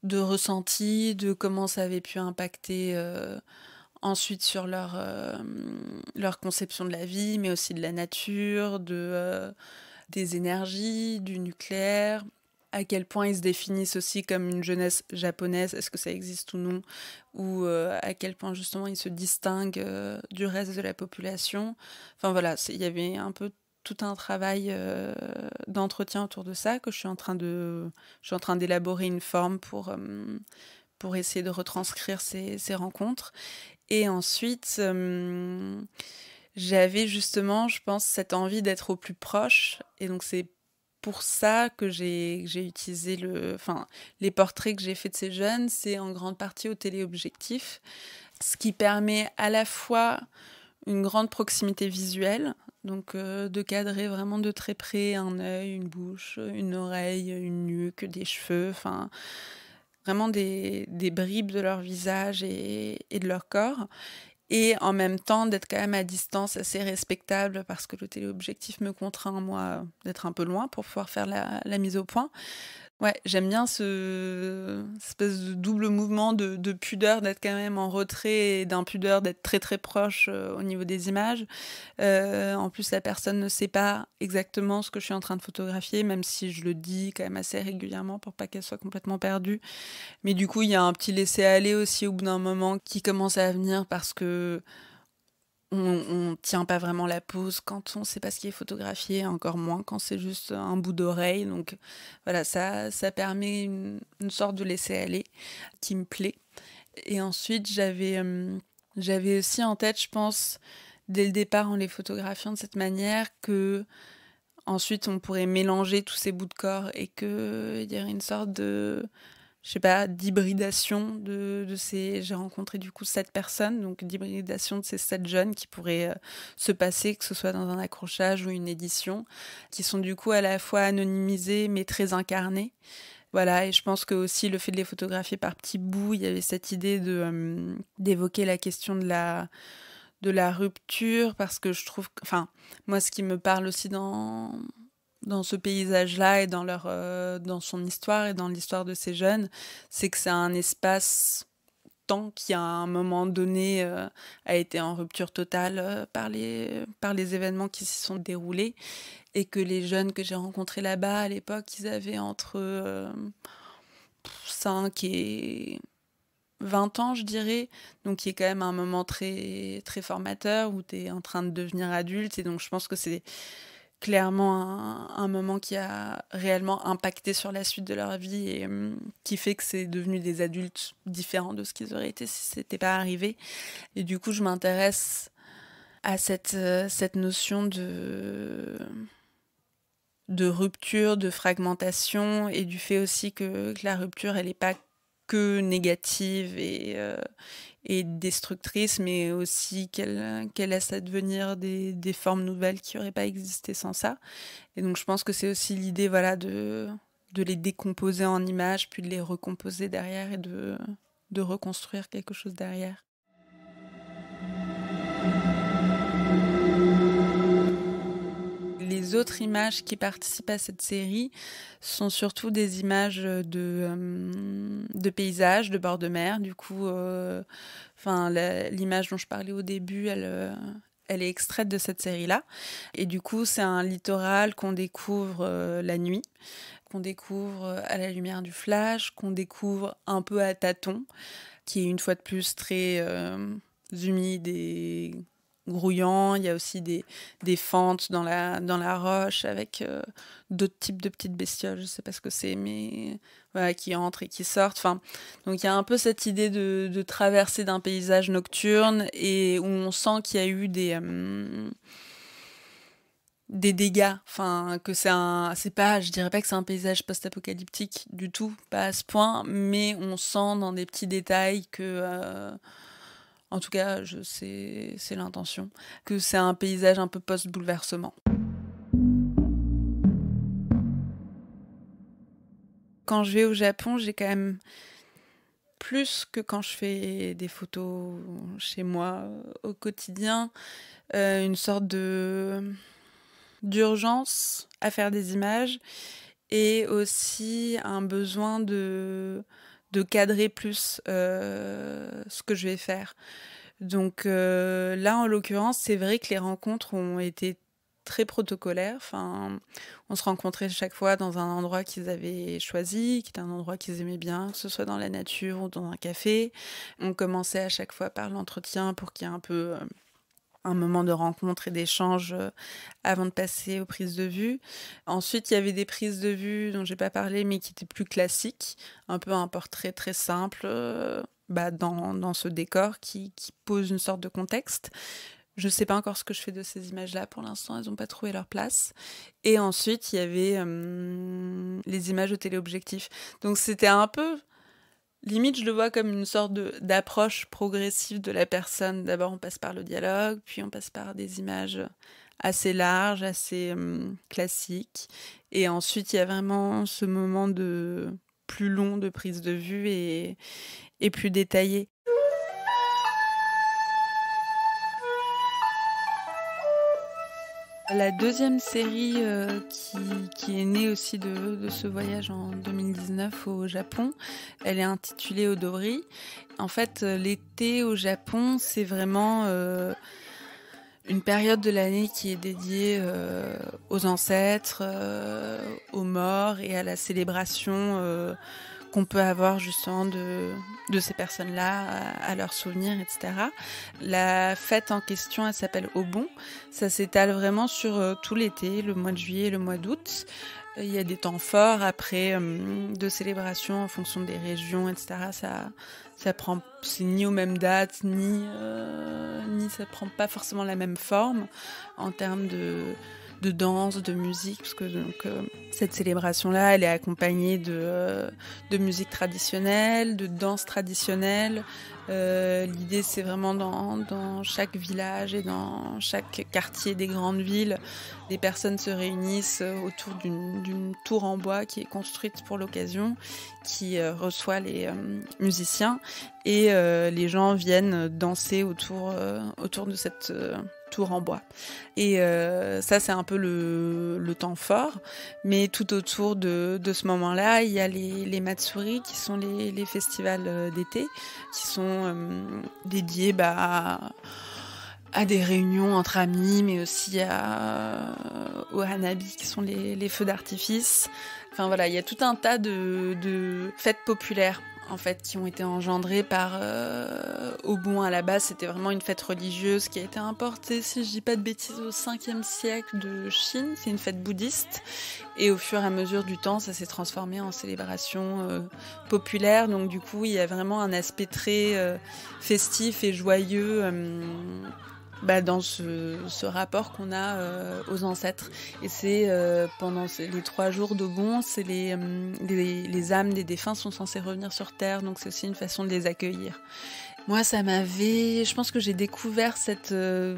de ressenti, de comment ça avait pu impacter euh, ensuite sur leur, leur conception de la vie, mais aussi de la nature, de, des énergies, du nucléaire à quel point ils se définissent aussi comme une jeunesse japonaise, est-ce que ça existe ou non, ou euh, à quel point justement ils se distinguent euh, du reste de la population. Enfin voilà, il y avait un peu tout un travail euh, d'entretien autour de ça que je suis en train de, je suis en train d'élaborer une forme pour pour essayer de retranscrire ces, ces rencontres. Et ensuite j'avais justement, je pense, cette envie d'être au plus proche. Et donc, c'est pour ça que j'ai utilisé le, enfin, les portraits que j'ai faits de ces jeunes, c'est en grande partie au téléobjectif, ce qui permet à la fois une grande proximité visuelle, donc euh, de cadrer vraiment de très près un œil, une bouche, une oreille, une nuque, des cheveux, enfin vraiment des, bribes de leur visage et, et de leur corps, et en même temps d'être quand même à distance assez respectable parce que le téléobjectif me contraint, moi, d'être un peu loin pour pouvoir faire la, la mise au point. Ouais, j'aime bien ce espèce de double mouvement de, pudeur d'être quand même en retrait et d'impudeur d'être très très proche euh, au niveau des images. Euh, en plus, la personne ne sait pas exactement ce que je suis en train de photographier, même si je le dis quand même assez régulièrement pour pas qu'elle soit complètement perdue. Mais du coup, il y a un petit laisser aller aussi au bout d'un moment qui commence à venir parce que on, ne tient pas vraiment la pose quand on ne sait pas ce qui est photographié, encore moins quand c'est juste un bout d'oreille. Donc voilà, ça, ça permet une, sorte de laisser-aller qui me plaît. Et ensuite, j'avais, euh, j'avais aussi en tête, je pense, dès le départ en les photographiant de cette manière, que ensuite on pourrait mélanger tous ces bouts de corps et qu'il euh, y aurait une sorte de je sais pas, d'hybridation de, de, ces. J'ai rencontré du coup sept personnes, donc d'hybridation de ces sept jeunes qui pourraient euh, se passer, que ce soit dans un accrochage ou une édition, qui sont du coup à la fois anonymisés mais très incarnés. Voilà, et je pense que aussi le fait de les photographier par petits bouts, il y avait cette idée de euh, d'évoquer la question de la de la rupture parce que je trouve, enfin, moi ce qui me parle aussi dans dans ce paysage-là et dans, leur, euh, dans son histoire et dans l'histoire de ces jeunes, c'est que c'est un espace temps qui à un moment donné euh, a été en rupture totale euh, par, les, par les événements qui s'y sont déroulés et que les jeunes que j'ai rencontrés là-bas à l'époque, ils avaient entre 5 et 20 ans, je dirais, donc y est quand même un moment très, très formateur où tu es en train de devenir adulte et donc je pense que c'est clairement un, moment qui a réellement impacté sur la suite de leur vie et hum, qui fait que c'est devenu des adultes différents de ce qu'ils auraient été si c'était pas arrivé. Et du coup, je m'intéresse à cette, euh, cette notion de de rupture, de fragmentation et du fait aussi que, que la rupture, elle n'est pas que négative et, euh, destructrice, mais aussi qu'elle laissent laisse advenir des, des, formes nouvelles qui n'auraient pas existé sans ça. Et donc je pense que c'est aussi l'idée voilà, de, de les décomposer en images, puis de les recomposer derrière et de, de reconstruire quelque chose derrière. les autres images qui participent à cette série sont surtout des images de, euh, de paysages, de bord de mer. Du coup, euh, enfin, l'image dont je parlais au début, elle, euh, elle est extraite de cette série-là. Et du coup, c'est un littoral qu'on découvre la nuit, qu'on découvre à la lumière du flash, qu'on découvre un peu à tâtons, qui est une fois de plus très humide et grouillant. Il y a aussi des, des fentes dans la, dans la roche avec euh, d'autres types de petites bestioles, je ne sais pas ce que c'est, mais voilà, qui entrent et qui sortent. Enfin, donc il y a un peu cette idée de, de d'un paysage nocturne et où on sent qu'il y a eu des. Euh, des dégâts, enfin que c'est un, c'est pas, je dirais pas que c'est un paysage post-apocalyptique du tout, pas à ce point, mais on sent dans des petits détails que euh, en tout cas, je sais, c'est l'intention, que c'est un paysage un peu post-bouleversement. Quand je vais au Japon, j'ai quand même plus que quand je fais des photos chez moi au quotidien, euh, une sorte de d'urgence à faire des images et aussi un besoin de de cadrer plus euh, ce que je vais faire. Donc euh, là, en l'occurrence, c'est vrai que les rencontres ont été très protocolaires. Enfin, on se rencontrait chaque fois dans un endroit qu'ils avaient choisi, qui était un endroit qu'ils aimaient bien, que ce soit dans la nature ou dans un café. On commençait à chaque fois par l'entretien pour qu'il y ait un peu euh, un moment de rencontre et d'échange euh, avant de passer aux prises de vue. Ensuite, il y avait des prises de vue dont j'ai pas parlé, mais qui étaient plus classiques, un peu un portrait très simple euh, bah, dans, ce décor qui, pose une sorte de contexte. Je ne sais pas encore ce que je fais de ces images-là. Pour l'instant, elles n'ont pas trouvé leur place. Et ensuite, il y avait euh, les images au téléobjectif. Donc, c'était un peu limite, je le vois comme une sorte d'approche progressive de la personne. D'abord, on passe par le dialogue, puis on passe par des images assez larges, assez hum, classiques. Et ensuite, il y a vraiment ce moment de plus long de prise de vue et, et plus détaillé. La deuxième série euh, qui, est née aussi de, ce voyage en 2019 au Japon, elle est intitulée Odori. En fait, euh, l'été au Japon, c'est vraiment euh, une période de l'année qui est dédiée aux ancêtres, aux morts et à la célébration qu'on peut avoir justement de, ces personnes-là, à, leur leurs souvenirs, etc. La fête en question, elle s'appelle Au Bon. Ça s'étale vraiment sur euh, tout l'été, le mois de juillet et le mois d'août. Il y a des temps forts après euh, de célébrations en fonction des régions, etc. Ça, ça prend, c'est ni aux mêmes dates, ni, euh, ni ça prend pas forcément la même forme en termes de de danse, de musique, parce que donc, euh, cette célébration-là, elle est accompagnée de, euh, de musique traditionnelle, de danse traditionnelle. Euh, l'idée, c'est vraiment dans, chaque village et dans chaque quartier des grandes villes, des personnes se réunissent autour d'une tour en bois qui est construite pour l'occasion, qui reçoit les musiciens et les gens viennent danser autour, autour de cette tour en bois. Et euh, ça, c'est un peu le, temps fort. Mais tout autour de, ce moment-là, il y a les, les Matsuri, qui sont les, festivals euh, d'été, qui sont euh, dédiés bah, à, des réunions entre amis, mais aussi à, aux Hanabi, qui sont les, feux d'artifice. Enfin voilà, il y a tout un tas de, de fêtes populaires fait, qui ont été engendrés par euh, bout à la base. C'était vraiment une fête religieuse qui a été importée, si je dis pas de bêtises, au 5e siècle de Chine. C'est une fête bouddhiste. Et au fur et à mesure du temps, ça s'est transformé en célébration euh, populaire. Donc, du coup, il y a vraiment un aspect très euh, festif et joyeux euh, bah, dans ce, ce rapport qu'on a euh, aux ancêtres. Et c'est euh, pendant les trois jours de c'est les, euh, les, les, âmes des défunts sont censées revenir sur Terre, donc c'est aussi une façon de les accueillir. Moi, ça m'avait. Je pense que j'ai découvert cette, euh,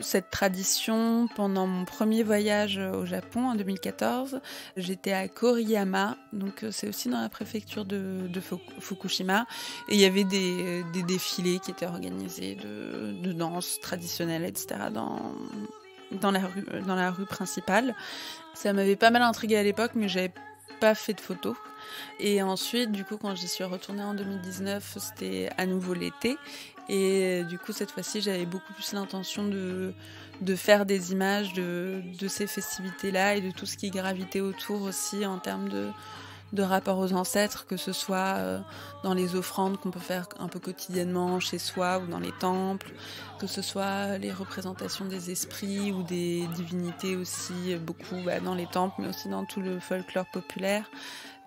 cette tradition pendant mon premier voyage au Japon en 2014. J'étais à Koriyama, donc euh, c'est aussi dans la préfecture de, Fukushima. Et il y avait des, défilés qui étaient organisés de, de danse traditionnelle, etc. dans, dans la rue, dans la rue principale. Ça m'avait pas mal intrigué à l'époque, mais j'avais fait de photos. Et ensuite, du coup, quand j'y suis retournée en 2019, c'était à nouveau l'été. Et du coup, cette fois-ci, j'avais beaucoup plus l'intention de, de faire des images de ces festivités-là et de tout ce qui gravitait autour aussi en termes de, de rapport aux ancêtres, que ce soit euh, dans les offrandes qu'on peut faire un peu quotidiennement chez soi ou dans les temples, que ce soit les représentations des esprits ou des divinités aussi, beaucoup bah, dans les temples, mais aussi dans tout le folklore populaire.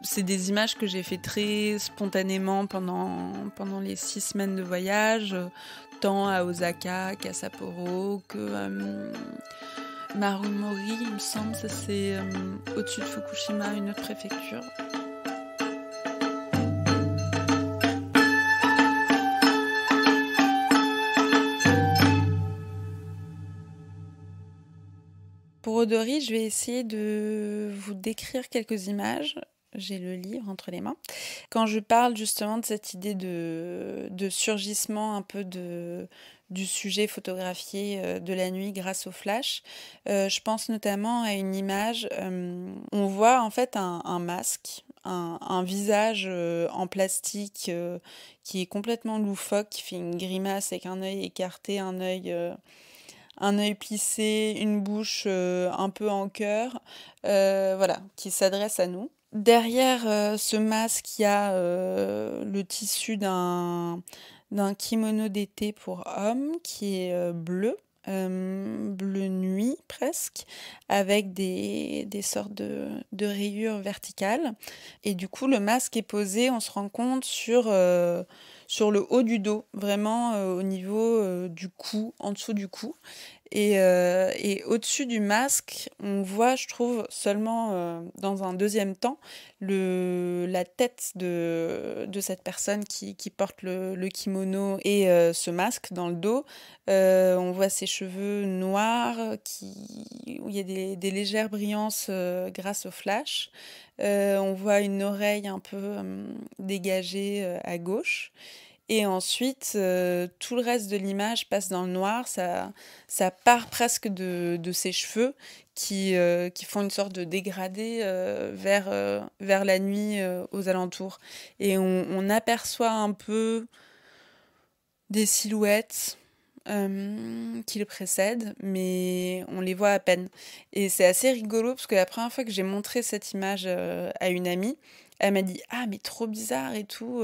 C'est des images que j'ai fait très spontanément pendant, pendant les six semaines de voyage, euh, tant à Osaka qu'à Sapporo, que... Euh, Marumori, il me semble, ça c'est euh, au-dessus de Fukushima, une autre préfecture. Pour Odori, je vais essayer de vous décrire quelques images j'ai le livre entre les mains. Quand je parle justement de cette idée de, surgissement un peu de, du sujet photographié euh, de la nuit grâce au flash, euh, je pense notamment à une image, euh, on voit en fait un, masque, un, visage en plastique qui est complètement loufoque, qui fait une grimace avec un œil écarté, un œil un œil plissé, une bouche un peu en cœur, voilà, qui s'adresse à nous derrière euh, ce masque, il y a euh, le tissu d'un kimono d'été pour homme qui est euh, bleu. bleu nuit presque avec des, sortes de, rayures verticales et du coup le masque est posé on se rend compte sur sur le haut du dos, vraiment au niveau du cou, en dessous du cou. Et, euh, et au-dessus du masque, on voit, je trouve, seulement euh, dans un deuxième temps, le, la tête de, de cette personne qui, qui porte le, le, kimono et euh, ce masque dans le dos. on voit ses cheveux noirs, qui, où il y a des, des légères brillances grâce au flash. on voit une oreille un peu dégagée à gauche. Et ensuite, euh, tout le reste de l'image passe dans le noir, ça, ça part presque de, de ses cheveux qui, euh, qui font une sorte de dégradé euh, vers, vers la nuit aux alentours. Et on, on, aperçoit un peu des silhouettes qui le précèdent, mais on les voit à peine. Et c'est assez rigolo parce que la première fois que j'ai montré cette image à une amie, elle m'a dit Ah, mais trop bizarre et tout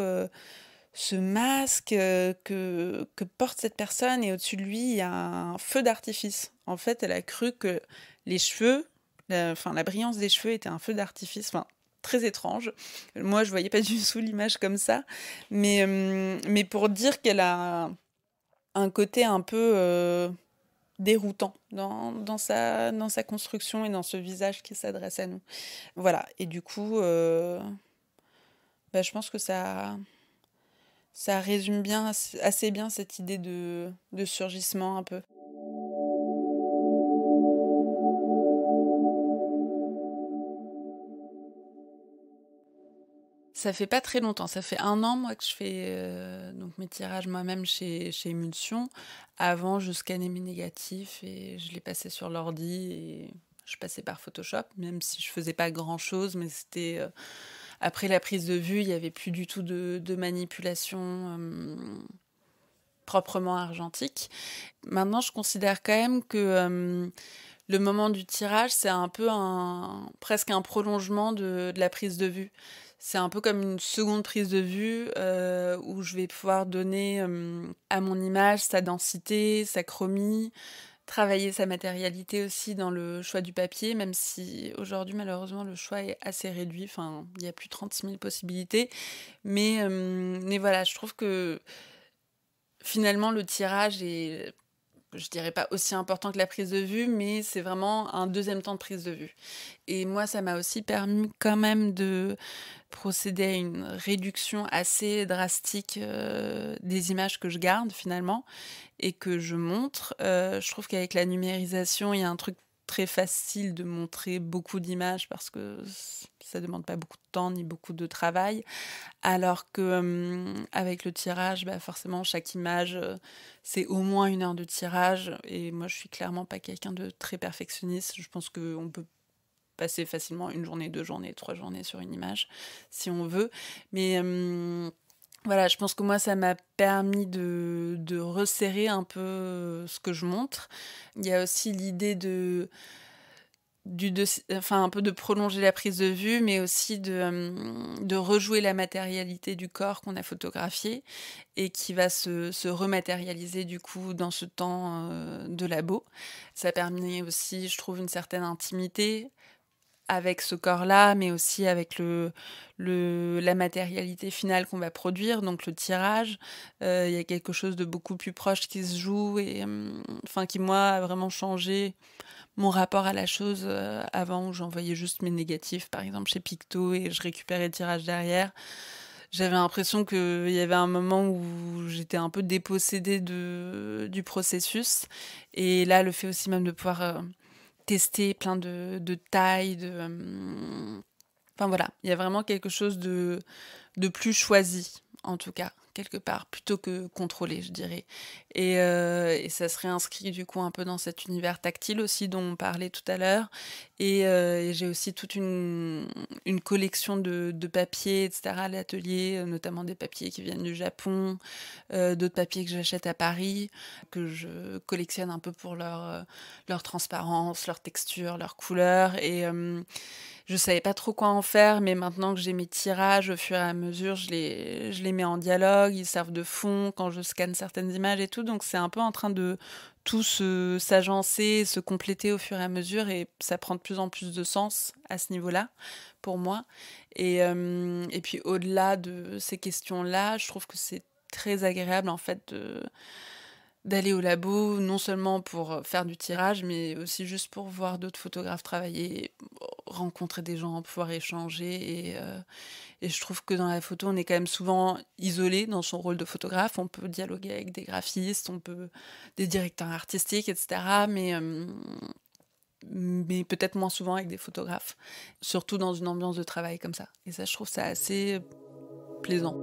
ce masque euh, que, que porte cette personne et au-dessus de lui, il y a un feu d'artifice. En fait, elle a cru que les cheveux, la, enfin, la brillance des cheveux était un feu d'artifice. Enfin, très étrange. Moi, je voyais pas du tout l'image comme ça. Mais, euh, mais pour dire qu'elle a un côté un peu euh, déroutant dans, dans, sa, dans sa construction et dans ce visage qui s'adresse à nous. Voilà. Et du coup, bah, je pense que ça ça résume bien, assez bien cette idée de, surgissement un peu. Ça fait pas très longtemps, ça fait un an moi que je fais euh, donc mes tirages moi-même chez, chez Emulsion. Avant, je scannais mes négatifs et je les passais sur l'ordi et je passais par Photoshop, même si je faisais pas grand chose, mais c'était. Euh, après la prise de vue, il n'y avait plus du tout de, manipulation euh, proprement argentique. Maintenant, je considère quand même que euh, le moment du tirage, c'est un peu un, presque un prolongement de, la prise de vue. C'est un peu comme une seconde prise de vue euh, où je vais pouvoir donner à mon image sa densité, sa chromie, travailler sa matérialité aussi dans le choix du papier, même si aujourd'hui malheureusement le choix est assez réduit, enfin il y a plus de 36 000 possibilités, mais, euh, mais voilà, je trouve que finalement le tirage est je dirais pas aussi important que la prise de vue, mais c'est vraiment un deuxième temps de prise de vue. Et moi, ça m'a aussi permis quand même de procéder à une réduction assez drastique euh, des images que je garde finalement et que je montre. Euh, je trouve qu'avec la numérisation, il y a un truc très facile de montrer beaucoup d'images parce que ça demande pas beaucoup de temps ni beaucoup de travail alors que hum, avec le tirage bah, forcément chaque image euh, c'est au moins une heure de tirage et moi je suis clairement pas quelqu'un de très perfectionniste je pense que on peut passer facilement une journée deux journées trois journées sur une image si on veut mais hum, voilà, je pense que moi, ça m'a permis de, resserrer un peu euh, ce que je montre. Il y a aussi l'idée de, du, un peu de prolonger la prise de vue, mais aussi euh, de, rejouer la matérialité du corps qu'on a photographié et qui va se, se, rematérialiser du coup dans ce temps euh, de labo. Ça permet aussi, je trouve, une certaine intimité avec ce corps-là, mais aussi avec le, la matérialité finale qu'on va produire, donc le tirage. Euh, il y a quelque chose de beaucoup plus proche qui se joue et hum, enfin, qui, moi, a vraiment changé mon rapport à la chose. Euh, avant, où j'envoyais juste mes négatifs, par exemple, chez Picto et je récupérais le tirage derrière. J'avais l'impression qu'il y avait un moment où j'étais un peu dépossédée de, du processus. Et là, le fait aussi même de pouvoir euh, tester plein de, de tailles, de... Hum, enfin voilà, il y a vraiment quelque chose de, de plus choisi en tout cas, quelque part, plutôt que contrôler, je dirais. Et, euh, ça serait inscrit du coup un peu dans cet univers tactile aussi dont on parlait tout à l'heure. Et, euh, j'ai aussi toute une, collection de, papiers, etc. à l'atelier, euh, notamment des papiers qui viennent du Japon, d'autres papiers que j'achète à Paris, que je collectionne un peu pour leur, leur transparence, leur texture, leur couleur. Et je ne savais pas trop quoi en faire, mais maintenant que j'ai mes tirages, au fur et à mesure, je les, les mets en dialogue, ils servent de fond quand je scanne certaines images et tout. Donc c'est un peu en train de tout s'agencer, se, compléter au fur et à mesure, et ça prend de plus en plus de sens à ce niveau-là pour moi. Et, euh, et puis au-delà de ces questions-là, je trouve que c'est très agréable en fait de d'aller au labo, non seulement pour euh, faire du tirage, mais aussi juste pour voir d'autres photographes travailler, rencontrer des gens, pouvoir échanger. Euh, et, je trouve que dans la photo, on est quand même souvent isolé dans son rôle de photographe. On peut dialoguer avec des graphistes, on peut des directeurs artistiques, etc. Mais euh, mais peut-être moins souvent avec des photographes, surtout dans une ambiance de travail comme ça. Et ça, je trouve ça assez plaisant.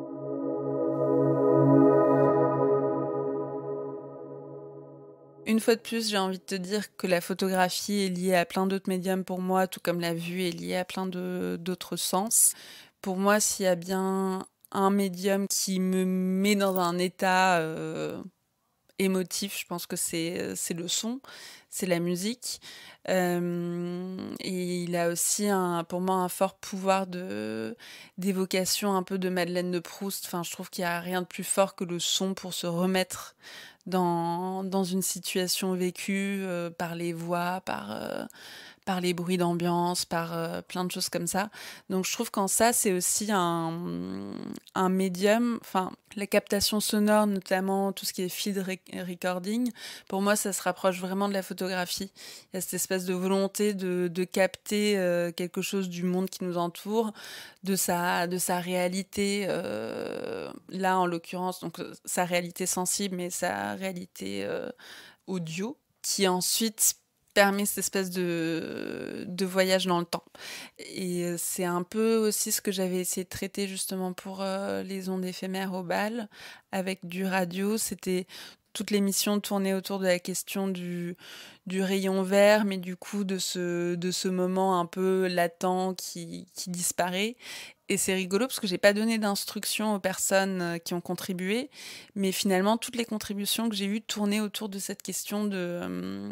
Une fois de plus, j'ai envie de te dire que la photographie est liée à plein d'autres médiums pour moi, tout comme la vue est liée à plein d'autres sens. Pour moi, s'il y a bien un médium qui me met dans un état euh, émotif, je pense que c'est le son, c'est la musique. Euh, et il a aussi un, pour moi un fort pouvoir d'évocation un peu de Madeleine de Proust. Enfin, je trouve qu'il n'y a rien de plus fort que le son pour se remettre dans, dans une situation vécue euh, par les voix, par, euh, par les bruits d'ambiance, par euh, plein de choses comme ça. Donc je trouve qu'en ça, c'est aussi un, médium, enfin la captation sonore, notamment tout ce qui est feed recording, pour moi, ça se rapproche vraiment de la photographie. Il y a cette espèce de volonté de, de capter euh, quelque chose du monde qui nous entoure, de sa, de sa réalité, euh, là en l'occurrence, donc sa réalité sensible, mais sa réalité audio, qui ensuite permet cette espèce de, de voyage dans le temps. Et euh, c'est un peu aussi ce que j'avais essayé de traiter justement pour euh, les ondes éphémères au bal avec du radio. C'était toute l'émission tournée autour de la question du, du rayon vert, mais du coup de ce, de ce moment un peu latent qui, qui disparaît. Et c'est rigolo parce que j'ai pas donné d'instructions aux personnes euh, qui ont contribué, mais finalement toutes les contributions que j'ai eues tournaient autour de cette question de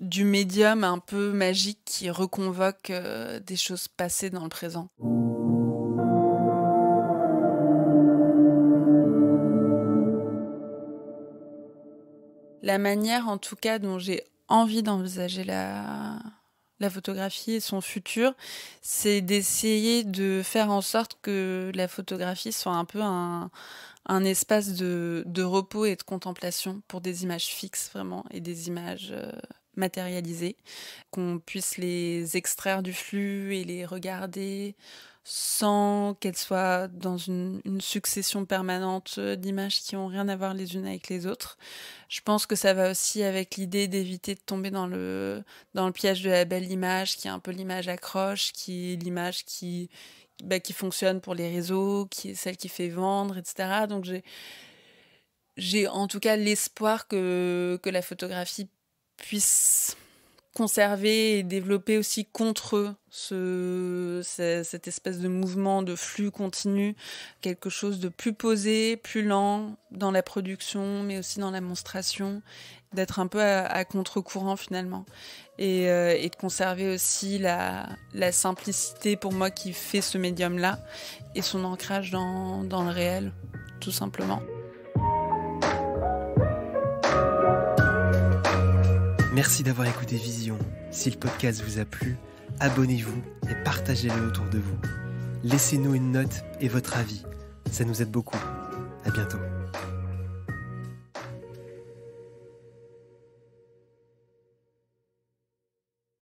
du médium un peu magique qui reconvoque euh, des choses passées dans le présent. La manière en tout cas dont j'ai envie d'envisager la, la photographie et son futur, c'est d'essayer de faire en sorte que la photographie soit un peu un, espace de, repos et de contemplation pour des images fixes vraiment et des images... Euh, matérialisées, qu'on puisse les extraire du flux et les regarder sans qu'elles soient dans une, succession permanente d'images qui n'ont rien à voir les unes avec les autres. Je pense que ça va aussi avec l'idée d'éviter de tomber dans le, dans le piège de la belle image, qui est un peu l'image accroche, qui est l'image qui, bah, qui fonctionne pour les réseaux, qui est celle qui fait vendre, etc. Donc j'ai j'ai en tout cas l'espoir que, que la photographie puisse conserver et développer aussi contre eux ce, cette espèce de mouvement de flux continu, quelque chose de plus posé, plus lent dans la production, mais aussi dans la monstration, d'être un peu à, contre-courant finalement, euh, et, de conserver aussi la, simplicité pour moi qui fait ce médium-là, et son ancrage dans le réel, tout simplement. Merci d'avoir écouté Vision. Si le podcast vous a plu, abonnez-vous et partagez-le autour de vous. Laissez-nous une note et votre avis. Ça nous aide beaucoup. À bientôt.